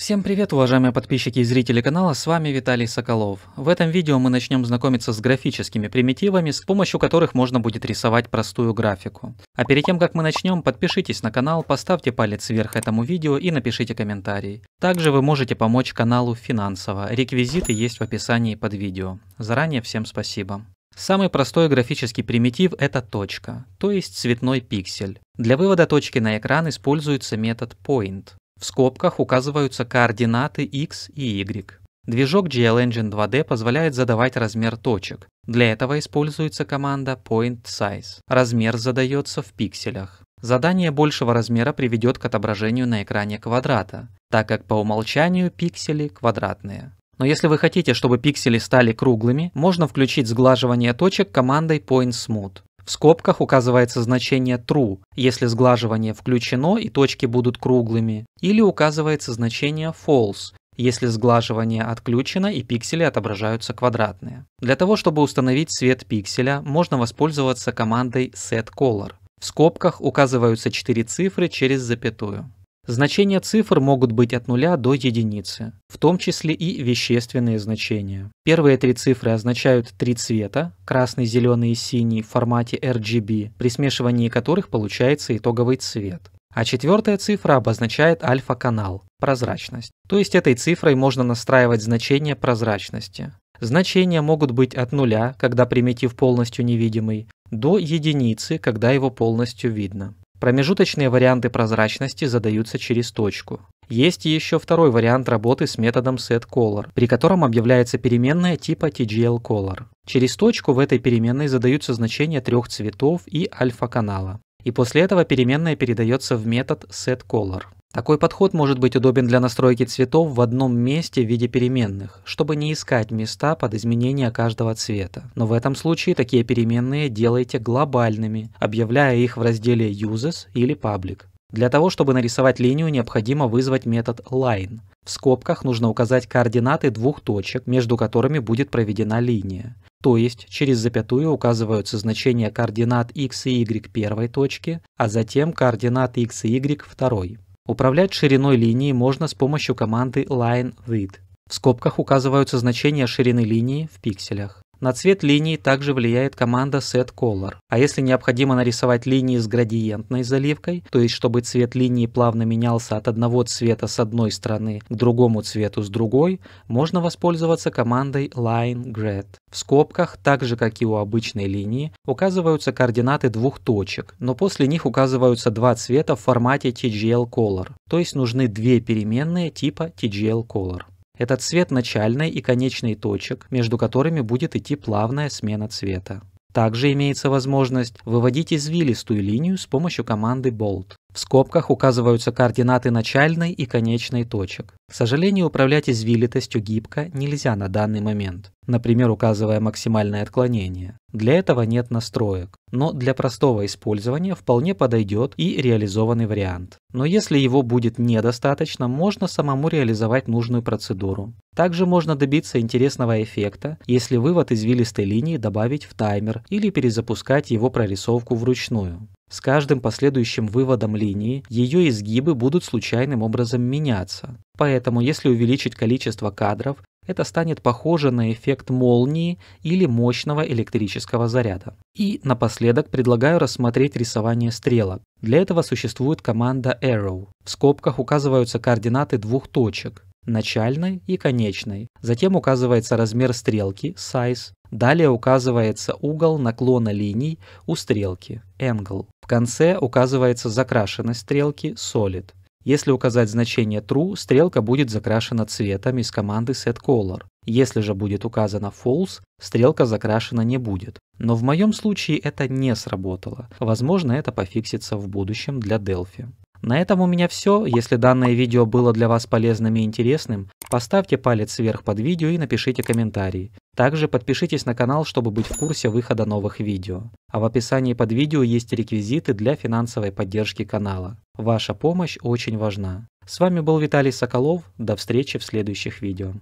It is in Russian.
Всем привет, уважаемые подписчики и зрители канала, с вами Виталий Соколов. В этом видео мы начнем знакомиться с графическими примитивами, с помощью которых можно будет рисовать простую графику. А перед тем, как мы начнем, подпишитесь на канал, поставьте палец вверх этому видео и напишите комментарий. Также вы можете помочь каналу финансово, реквизиты есть в описании под видео. Заранее всем спасибо. Самый простой графический примитив – это точка, то есть цветной пиксель. Для вывода точки на экран используется метод point. В скобках указываются координаты X и Y. Движок GL Engine 2D позволяет задавать размер точек. Для этого используется команда Point Size. Размер задается в пикселях. Задание большего размера приведет к отображению на экране квадрата, так как по умолчанию пиксели квадратные. Но если вы хотите, чтобы пиксели стали круглыми, можно включить сглаживание точек командой Point Smooth. В скобках указывается значение true, если сглаживание включено и точки будут круглыми, или указывается значение false, если сглаживание отключено и пиксели отображаются квадратные. Для того, чтобы установить цвет пикселя, можно воспользоваться командой setColor. В скобках указываются четыре цифры через запятую. Значения цифр могут быть от нуля до единицы, в том числе и вещественные значения. Первые три цифры означают три цвета – красный, зеленый и синий в формате RGB, при смешивании которых получается итоговый цвет. А четвертая цифра обозначает альфа-канал – прозрачность. То есть этой цифрой можно настраивать значение прозрачности. Значения могут быть от нуля, когда примитив полностью невидимый, до единицы, когда его полностью видно. Промежуточные варианты прозрачности задаются через точку. Есть еще второй вариант работы с методом setColor, при котором объявляется переменная типа tglcolor. Через точку в этой переменной задаются значения трех цветов и альфа-канала. И после этого переменная передается в метод setColor. Такой подход может быть удобен для настройки цветов в одном месте в виде переменных, чтобы не искать места под изменение каждого цвета. Но в этом случае такие переменные делайте глобальными, объявляя их в разделе Uses или Public. Для того, чтобы нарисовать линию, необходимо вызвать метод line. В скобках нужно указать координаты двух точек, между которыми будет проведена линия. То есть через запятую указываются значения координат x и y первой точки, а затем координат x и y второй. Управлять шириной линии можно с помощью команды line width. В скобках указываются значения ширины линии в пикселях. На цвет линии также влияет команда Set Color. А если необходимо нарисовать линии с градиентной заливкой, то есть чтобы цвет линии плавно менялся от одного цвета с одной стороны к другому цвету с другой, можно воспользоваться командой Line Grad. В скобках, так же как и у обычной линии, указываются координаты двух точек, но после них указываются два цвета в формате TGL Color, то есть нужны две переменные типа TGL Color. Это цвет начальной и конечной точек, между которыми будет идти плавная смена цвета. Также имеется возможность выводить извилистую линию с помощью команды Bolt. В скобках указываются координаты начальной и конечной точек. К сожалению, управлять извилитостью гибко нельзя на данный момент, например, указывая максимальное отклонение. Для этого нет настроек, но для простого использования вполне подойдет и реализованный вариант. Но если его будет недостаточно, можно самому реализовать нужную процедуру. Также можно добиться интересного эффекта, если вывод извилистой линии добавить в таймер или перезапускать его прорисовку вручную. С каждым последующим выводом линии ее изгибы будут случайным образом меняться. Поэтому, если увеличить количество кадров, это станет похоже на эффект молнии или мощного электрического заряда. И напоследок предлагаю рассмотреть рисование стрелок. Для этого существует команда arrow. В скобках указываются координаты двух точек начальной и конечной. Затем указывается размер стрелки, size. Далее указывается угол наклона линий у стрелки, angle. В конце указывается закрашенность стрелки, solid. Если указать значение true, стрелка будет закрашена цветом из команды setColor. Если же будет указано false, стрелка закрашена не будет. Но в моем случае это не сработало. Возможно, это пофиксится в будущем для Delphi. На этом у меня все. Если данное видео было для вас полезным и интересным, поставьте палец вверх под видео и напишите комментарий. Также подпишитесь на канал, чтобы быть в курсе выхода новых видео. А в описании под видео есть реквизиты для финансовой поддержки канала. Ваша помощь очень важна. С вами был Виталий Соколов. До встречи в следующих видео.